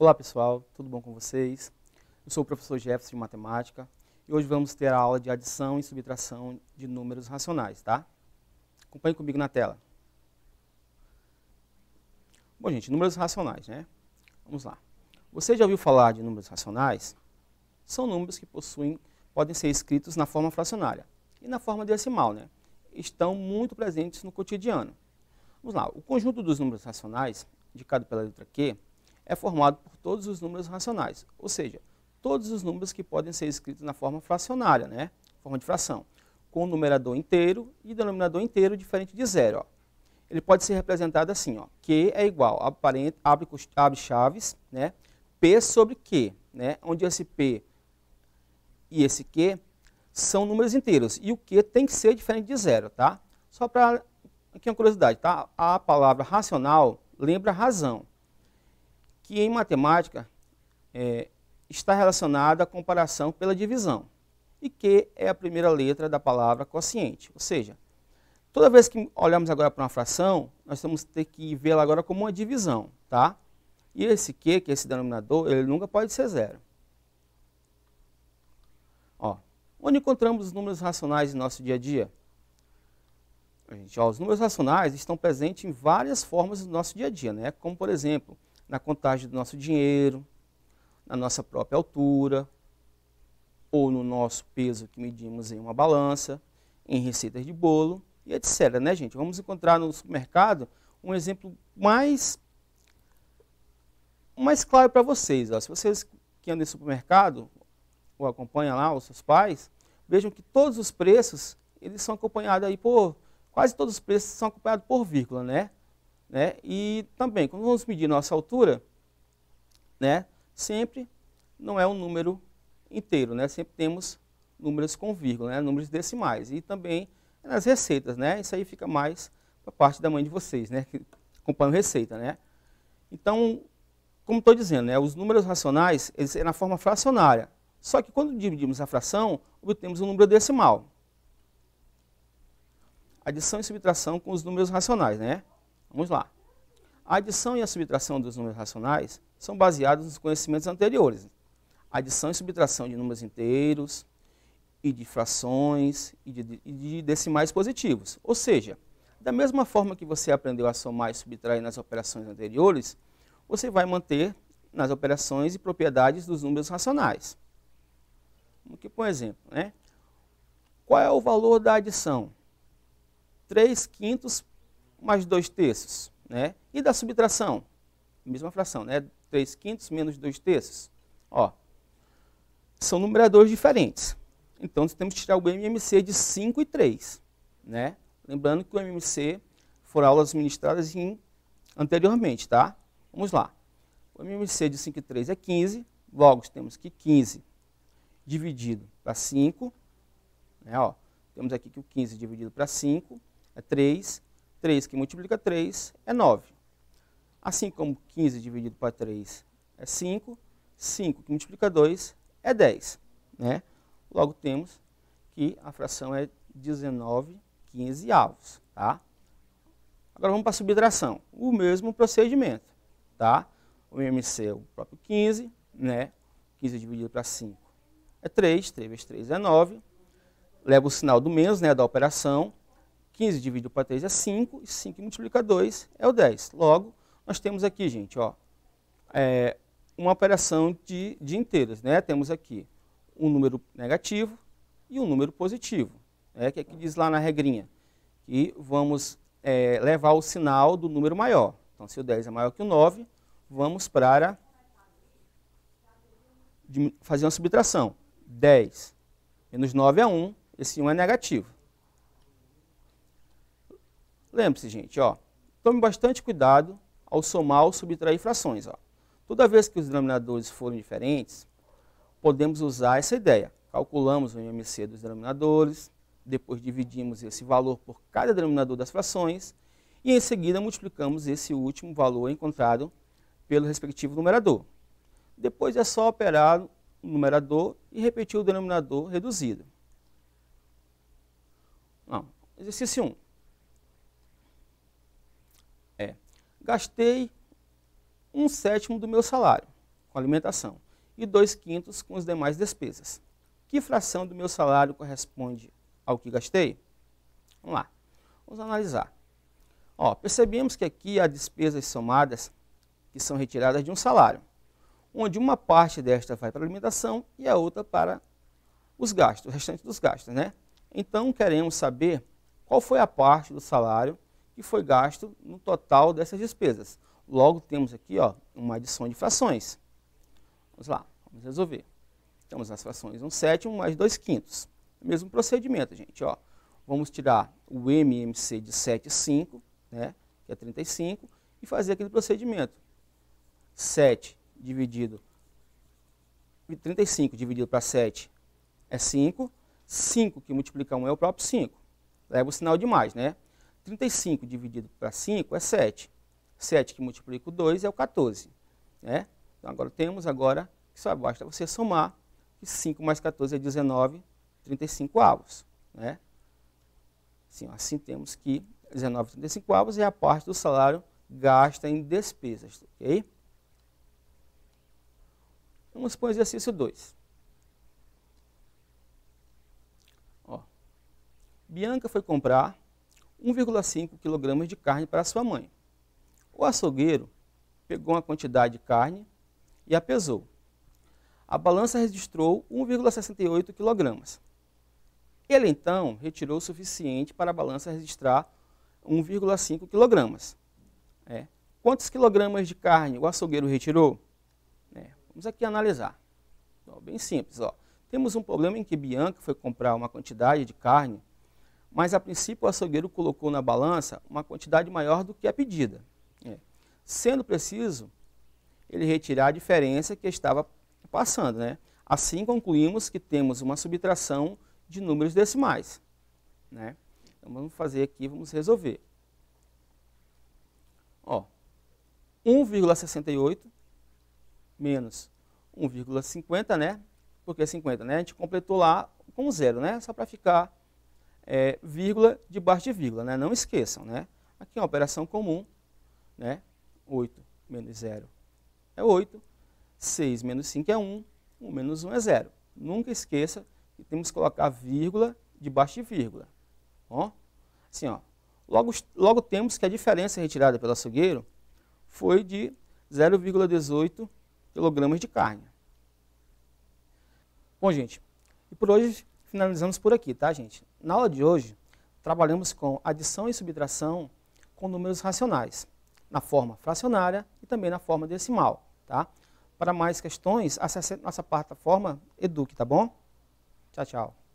Olá pessoal, tudo bom com vocês? Eu sou o professor Jefferson de Matemática e hoje vamos ter a aula de adição e subtração de números racionais, tá? Acompanhe comigo na tela. Bom gente, números racionais, né? Vamos lá. Você já ouviu falar de números racionais? São números que possuem, podem ser escritos na forma fracionária e na forma decimal, né? Estão muito presentes no cotidiano. Vamos lá, o conjunto dos números racionais, indicado pela letra Q, é formado por todos os números racionais, ou seja, todos os números que podem ser escritos na forma fracionária, né? forma de fração, com o numerador inteiro e denominador inteiro diferente de zero. Ó. Ele pode ser representado assim, ó, Q é igual, abre, abre, abre chaves, né? P sobre Q, né? onde esse P e esse Q são números inteiros, e o Q tem que ser diferente de zero, tá? Só para, aqui uma curiosidade, tá? A palavra racional lembra razão, que em matemática é, está relacionada à comparação pela divisão, e que é a primeira letra da palavra quociente. Ou seja, toda vez que olharmos agora para uma fração, nós vamos ter que vê-la agora como uma divisão, tá? E esse Q, que é esse denominador, ele nunca pode ser zero. Ó, onde encontramos os números racionais em nosso dia a dia? Gente, ó, os números racionais estão presentes em várias formas do nosso dia a dia, né? como por exemplo, na contagem do nosso dinheiro, na nossa própria altura, ou no nosso peso que medimos em uma balança, em receitas de bolo e etc. Né, gente? Vamos encontrar no supermercado um exemplo mais, mais claro para vocês. Ó. Se vocês que andam em supermercado ou acompanham lá os seus pais, vejam que todos os preços eles são acompanhados aí por quase todos os preços são acompanhados por vírgula, né? Né? E também, quando vamos medir nossa altura, né, sempre não é um número inteiro, né? sempre temos números com vírgula, né? números decimais. E também é nas receitas, né? isso aí fica mais para parte da mãe de vocês, né? que acompanham receita. Né? Então, como estou dizendo, né? os números racionais eles é na forma fracionária. Só que quando dividimos a fração, obtemos um número decimal. Adição e subtração com os números racionais, né? Vamos lá. A adição e a subtração dos números racionais são baseados nos conhecimentos anteriores. Adição e subtração de números inteiros, e de frações, e de, e de decimais positivos. Ou seja, da mesma forma que você aprendeu a somar e subtrair nas operações anteriores, você vai manter nas operações e propriedades dos números racionais. Aqui, por exemplo, né? qual é o valor da adição? 3 quintos mais 2 terços. Né? E da subtração? Mesma fração, né? 3 quintos menos 2 terços. Ó, são numeradores diferentes. Então, nós temos que tirar o MMC de 5 e 3. Né? Lembrando que o MMC foram aulas ministradas em, anteriormente, tá? Vamos lá. O MMC de 5 e 3 é 15, logo temos que 15 dividido para 5, né, ó, temos aqui que o 15 dividido para 5 é 3, 3 que multiplica 3 é 9. Assim como 15 dividido para 3 é 5, 5 que multiplica 2 é 10. Né? Logo temos que a fração é 19 15 avos. Tá? Agora vamos para a subtração. O mesmo procedimento. Tá? O IMC é o próprio 15, né? 15 dividido para 5 é 3, 3 vezes 3 é 9. Leva o sinal do menos né, da operação, 15 dividido para 3 é 5, e 5 multiplica 2 é o 10. Logo, nós temos aqui, gente, ó, é, uma operação de, de inteiras. Né? Temos aqui um número negativo e um número positivo, né? que é que diz lá na regrinha, que vamos é, levar o sinal do número maior. Então, se o 10 é maior que o 9, vamos para fazer uma subtração. 10 menos 9 é 1, esse 1 é negativo. Lembre-se, gente, ó, tome bastante cuidado ao somar ou subtrair frações. Ó. Toda vez que os denominadores forem diferentes, podemos usar essa ideia. Calculamos o IMC dos denominadores, depois dividimos esse valor por cada denominador das frações e em seguida multiplicamos esse último valor encontrado pelo respectivo numerador. Depois é só operar o numerador e repetir o denominador reduzido. Não. Exercício 1. gastei um sétimo do meu salário com alimentação e dois quintos com as demais despesas. Que fração do meu salário corresponde ao que gastei? Vamos lá, vamos analisar. Ó, percebemos que aqui há despesas somadas que são retiradas de um salário, onde uma parte desta vai para a alimentação e a outra para os gastos, o restante dos gastos, né? Então queremos saber qual foi a parte do salário que foi gasto no total dessas despesas. Logo, temos aqui ó, uma adição de frações. Vamos lá, vamos resolver. Temos as frações 1 sétimo mais 2 quintos. Mesmo procedimento, gente. Ó. Vamos tirar o MMC de 7,5, né, que é 35, e fazer aquele procedimento. 7 dividido 35 dividido para 7 é 5. 5 que multiplica 1 é o próprio 5. Leva o sinal de mais, né? 35 dividido para 5 é 7. 7 que multiplica o 2 é o 14. Né? Então, agora temos agora que só basta você somar que 5 mais 14 é 19, 35 avos. Né? Assim, assim temos que 19, 35 avos é a parte do salário gasta em despesas. ok? Vamos para o exercício 2. Bianca foi comprar 1,5 kg de carne para sua mãe. O açougueiro pegou uma quantidade de carne e a pesou. A balança registrou 1,68 kg. Ele então retirou o suficiente para a balança registrar 1,5 kg. É. Quantos quilogramas de carne o açougueiro retirou? É. Vamos aqui analisar. bem simples. Ó. Temos um problema em que Bianca foi comprar uma quantidade de carne mas a princípio o açougueiro colocou na balança uma quantidade maior do que a pedida. É. Sendo preciso, ele retirar a diferença que estava passando. Né? Assim concluímos que temos uma subtração de números decimais. Né? Então vamos fazer aqui, vamos resolver. Ó, 1,68 menos 1,50, né? Porque é 50, né? A gente completou lá com zero, né? Só para ficar é, vírgula debaixo de vírgula, né? não esqueçam. Né? Aqui é uma operação comum, né? 8 menos 0 é 8, 6 menos 5 é 1, 1 menos 1 é 0. Nunca esqueça que temos que colocar vírgula debaixo de vírgula. Ó, assim, ó, logo, logo temos que a diferença retirada pelo açougueiro foi de 0,18 kg de carne. Bom, gente, e por hoje finalizamos por aqui, tá, gente? Na aula de hoje, trabalhamos com adição e subtração com números racionais, na forma fracionária e também na forma decimal, tá? Para mais questões, acesse nossa plataforma Eduque, tá bom? Tchau, tchau.